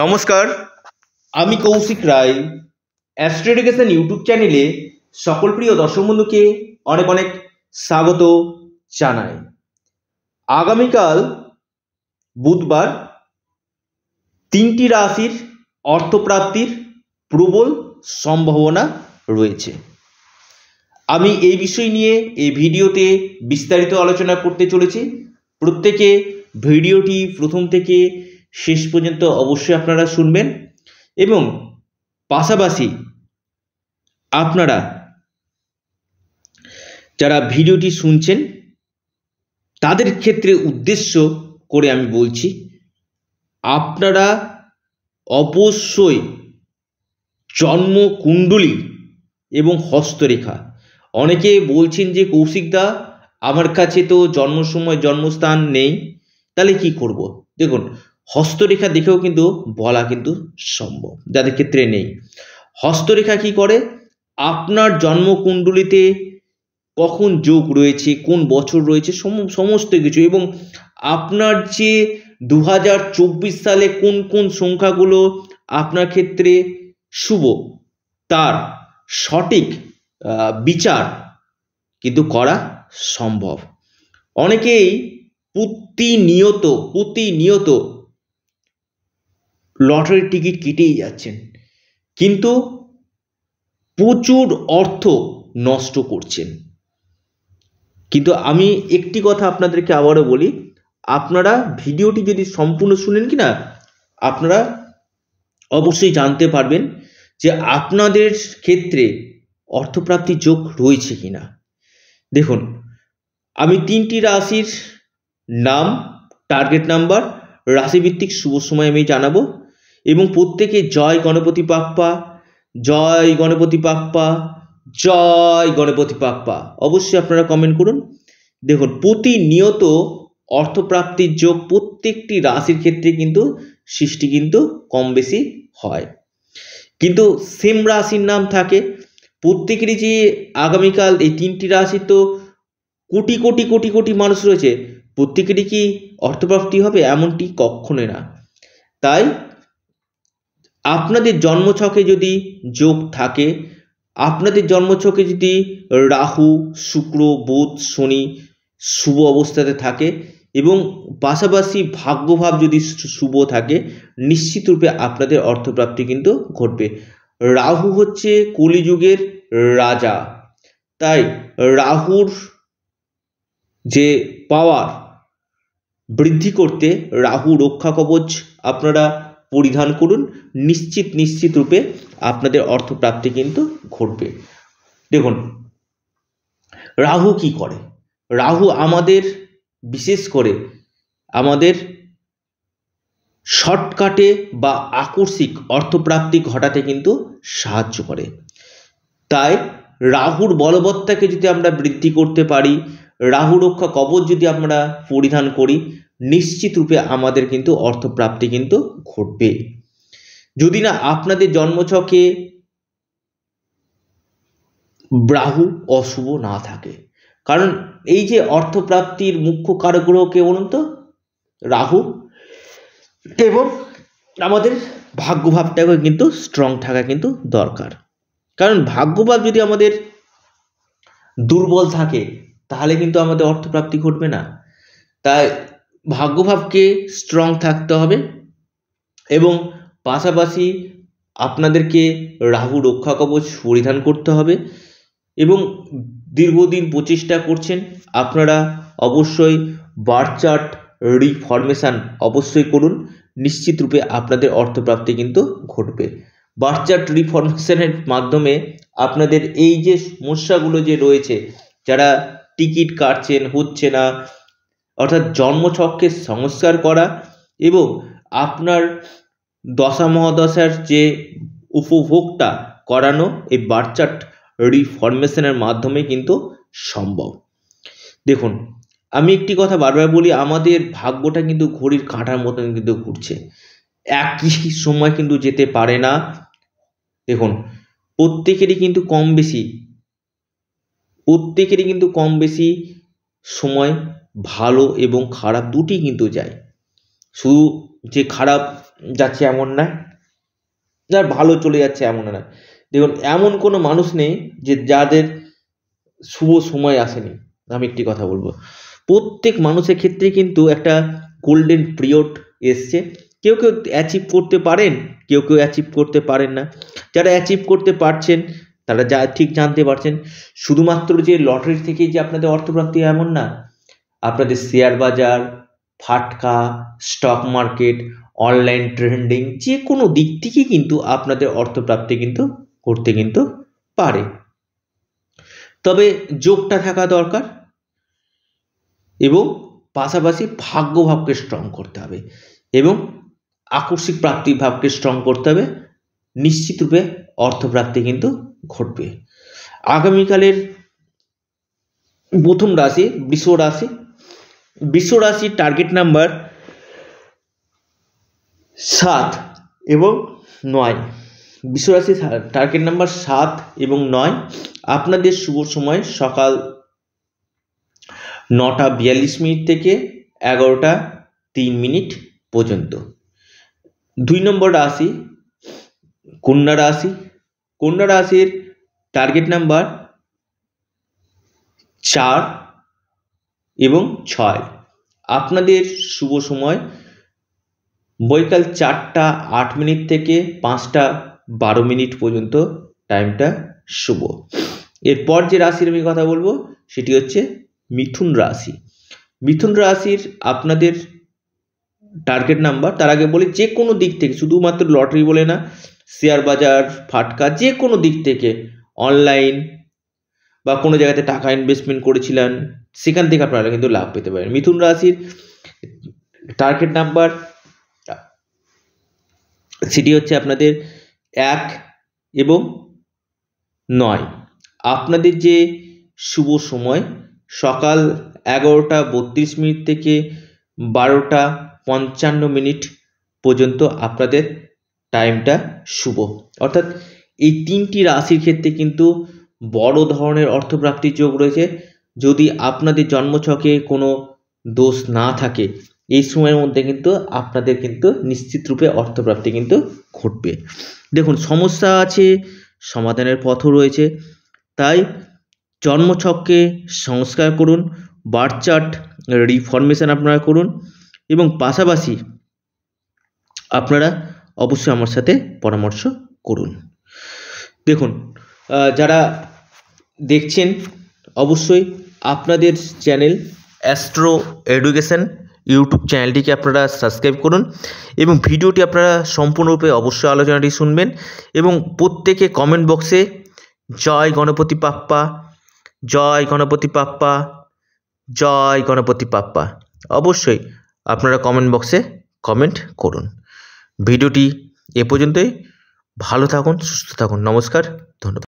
নমস্কার আমি কৌশিক রায় education YouTube চ্যানেলে সকল প্রিয় দর্শক বন্ধুকে অনেক অনেক স্বাগত জানাই আগামীকাল বুধবার তিনটি রাশির অর্থপ্রাপ্তির প্রবল সম্ভাবনা রয়েছে আমি এই বিষয় নিয়ে এই ভিডিওতে বিস্তারিত আলোচনা করতে চলেছি প্রত্যেকে ভিডিওটি প্রথম থেকে শেষ পর্যন্ত অবশ্যই আপনারা শুনবেন এবং পাশাপাশি আপনারা যারা ভিডিওটি শুনছেন তাদের ক্ষেত্রে উদ্দেশ্য করে আমি বলছি আপনারা অবশ্যই জন্মকুণ্ডলী এবং হস্তরেখা অনেকে বলছেন যে কৌশিকদা আমার কাছে তো জন্ম সময় জন্মস্থান নেই তাহলে কি করব দেখুন হস্তরেখা দেখেও কিন্তু বলা কিন্তু সম্ভব যাদের ক্ষেত্রে নেই হস্তরেখা কি করে আপনার জন্মকুণ্ডলিতে কখন যোগ রয়েছে কোন বছর রয়েছে সমস্ত কিছু এবং আপনার যে দু সালে কোন কোন সংখ্যাগুলো আপনার ক্ষেত্রে শুভ তার সঠিক বিচার কিন্তু করা সম্ভব অনেকেই প্রতিনিয়ত প্রতিনিয়ত লটারির টিকিট কেটেই যাচ্ছেন কিন্তু প্রচুর অর্থ নষ্ট করছেন কিন্তু আমি একটি কথা আপনাদেরকে আবারও বলি আপনারা ভিডিওটি যদি সম্পূর্ণ শুনেন কি না আপনারা অবশ্যই জানতে পারবেন যে আপনাদের ক্ষেত্রে অর্থপ্রাপ্তি যোগ রয়েছে কি না দেখুন আমি তিনটি রাশির নাম টার্গেট নাম্বার রাশিভিত্তিক শুভ সময় আমি জানাবো এবং প্রত্যেকে জয় গণপতি পাপ্পা জয় গণপতি পাপ্পা জয় গণপতি পাপ্পা অবশ্যই আপনারা কমেন্ট করুন দেখুন প্রতিনিয়ত অর্থপ্রাপ্তির যোগ প্রত্যেকটি রাশির ক্ষেত্রে কিন্তু সৃষ্টি কিন্তু কম বেশি হয় কিন্তু সেম রাশির নাম থাকে প্রত্যেকেরই যে আগামীকাল এই তিনটি রাশি তো কোটি কোটি কোটি কোটি মানুষ রয়েছে প্রত্যেকেরই কি অর্থপ্রাপ্তি হবে এমনটি কক্ষণে না তাই আপনাদের জন্মছকে যদি যোগ থাকে আপনাদের জন্মছকে যদি রাহু শুক্র বুধ শনি শুভ অবস্থাতে থাকে এবং পাশাপাশি ভাগ্যভাব যদি শুভ থাকে নিশ্চিতরূপে আপনাদের অর্থপ্রাপ্তি কিন্তু ঘটবে রাহু হচ্ছে কলিযুগের রাজা তাই রাহুর যে পাওয়ার বৃদ্ধি করতে রাহু রক্ষা কবচ আপনারা পরিধান করুন নিশ্চিত নিশ্চিত রূপে আপনাদের অর্থপ্রাপ্তি কিন্তু ঘটবে দেখুন রাহু কি করে রাহু আমাদের বিশেষ করে আমাদের শর্টকাটে বা আকস্মিক অর্থপ্রাপ্তি ঘটাতে কিন্তু সাহায্য করে তাই রাহুর বলবত্তাকে যদি আমরা বৃদ্ধি করতে পারি রাহু রক্ষা কবচ যদি আমরা পরিধান করি নিশ্চিত রূপে আমাদের কিন্তু অর্থপ্রাপ্তি কিন্তু ঘটবে যদি না আপনাদের জন্মছকে ব্রাহু অশুভ না থাকে কারণ এই যে অর্থপ্রাপ্তির মুখ্য কারগ্রহ কে বলুন তো রাহু এবং আমাদের ভাগ্যভাবটাকে কিন্তু স্ট্রং থাকা কিন্তু দরকার কারণ ভাগ্যভাব যদি আমাদের দুর্বল থাকে তাহলে কিন্তু আমাদের অর্থপ্রাপ্তি ঘটবে না তাই ভাগ্যভাবকে স্ট্রং থাকতে হবে এবং পাশাপাশি আপনাদেরকে রাহু রক্ষা কবচ পরিধান করতে হবে এবং দীর্ঘদিন প্রচেষ্টা করছেন আপনারা অবশ্যই বার চার্ট রিফরমেশান অবশ্যই করুন নিশ্চিত রূপে আপনাদের অর্থপ্রাপ্তি কিন্তু ঘটবে বার চার্ট রিফরমেশানের মাধ্যমে আপনাদের এই যে সমস্যাগুলো যে রয়েছে যারা টিকিট কাটছেন হচ্ছে না অর্থাৎ জন্মছককে সংস্কার করা এবং আপনার দশা মহাদশার যে উপভোগটা করানো এই বার্থ রিফরমেশনের মাধ্যমে কিন্তু সম্ভব দেখুন আমি একটি কথা বারবার বলি আমাদের ভাগ্যটা কিন্তু ঘড়ির কাঁটার মতন কিন্তু ঘুরছে একই সময় কিন্তু যেতে পারে না দেখুন প্রত্যেকেরই কিন্তু কম বেশি প্রত্যেকেরই কিন্তু কম বেশি সময় ভালো এবং খারাপ দুটি কিন্তু যায় শুধু যে খারাপ যাচ্ছে এমন না যার ভালো চলে যাচ্ছে এমন না দেখুন এমন কোনো মানুষ নেই যে যাদের শুভ সময় আসেনি আমি একটি কথা বলবো প্রত্যেক মানুষের ক্ষেত্রে কিন্তু একটা গোল্ডেন পিরিয়ড এসছে কেউ কেউ অ্যাচিভ করতে পারেন কেউ কেউ অ্যাচিভ করতে পারেন না যারা অ্যাচিভ করতে পারছেন তারা যা ঠিক জানতে পারছেন শুধুমাত্র যে লটারি থেকে যে আপনাদের অর্থপ্রাপ্তি এমন না আপনাদের শেয়ার বাজার ফাটকা স্টক মার্কেট অনলাইন ট্রেন্ডিং যে কোনো দিক থেকে কিন্তু আপনাদের অর্থপ্রাপ্তি কিন্তু করতে কিন্তু পারে তবে যোগটা থাকা দরকার এবং পাশাপাশি ভাগ্যভাবকে স্ট্রং করতে হবে এবং আকস্মিক প্রাপ্তিভাবকে স্ট্রং করতে হবে নিশ্চিতরূপে অর্থপ্রাপ্তি কিন্তু ঘটবে আগামীকালের প্রথম রাশি বৃষ রাশি বিশ্ব টার্গেট নাম্বার সাত এবং নয় বিশ্বরাশি টার্গেট নাম্বার সাত এবং নয় আপনাদের শুভ সময় সকাল নটা বিয়াল্লিশ মিনিট থেকে এগারোটা তিন মিনিট পর্যন্ত দুই নম্বর রাশি কন্যা রাশি কন্যা রাশির টার্গেট নাম্বার চার এবং ছয় আপনাদের শুভ সময় বৈকাল চারটা আট মিনিট থেকে পাঁচটা বারো মিনিট পর্যন্ত টাইমটা শুভ এরপর যে রাশির আমি কথা বলবো সেটি হচ্ছে মিথুন রাশি মিথুন রাশির আপনাদের টার্গেট নাম্বার তার আগে বলি যে কোনো দিক থেকে শুধুমাত্র লটারি বলে না শেয়ার বাজার ফাটকা যে কোনো দিক থেকে অনলাইন বা কোনো জায়গাতে টাকা ইনভেস্টমেন্ট করেছিলেন সেখান থেকে আপনারা কিন্তু লাভ পেতে পারেন মিথুন রাশির টার্গেট নাম্বার সেটি হচ্ছে আপনাদের এক এবং নয় আপনাদের যে শুভ সময় সকাল এগারোটা বত্রিশ মিনিট থেকে বারোটা পঞ্চান্ন মিনিট পর্যন্ত আপনাদের টাইমটা শুভ অর্থাৎ এই তিনটি রাশির ক্ষেত্রে কিন্তু বড় ধরনের অর্থপ্রাপ্তির যোগ রয়েছে যদি আপনাদের জন্মছকে কোনো দোষ না থাকে এই সময়ের মধ্যে কিন্তু আপনাদের কিন্তু নিশ্চিত রূপে অর্থপ্রাপ্তি কিন্তু ঘটবে দেখুন সমস্যা আছে সমাধানের পথও রয়েছে তাই জন্মছককে সংস্কার করুন বার্থ চার্ট রিফরমেশন আপনারা করুন এবং পাশাপাশি আপনারা অবশ্যই আমার সাথে পরামর্শ করুন দেখুন যারা দেখছেন অবশ্যই আপনাদের চ্যানেল অ্যাস্ট্রো এডুকেশন ইউটিউব চ্যানেলটিকে আপনারা সাবস্ক্রাইব করুন এবং ভিডিওটি আপনারা সম্পূর্ণরূপে অবশ্যই আলোচনাটি শুনবেন এবং প্রত্যেকে কমেন্ট বক্সে জয় গণপতি পাপ্পা জয় গণপতি পাপ্পা জয় গণপতি পাপ্পা অবশ্যই আপনারা কমেন্ট বক্সে কমেন্ট করুন ভিডিওটি এ পর্যন্তই ভালো থাকুন সুস্থ থাকুন নমস্কার ধন্যবাদ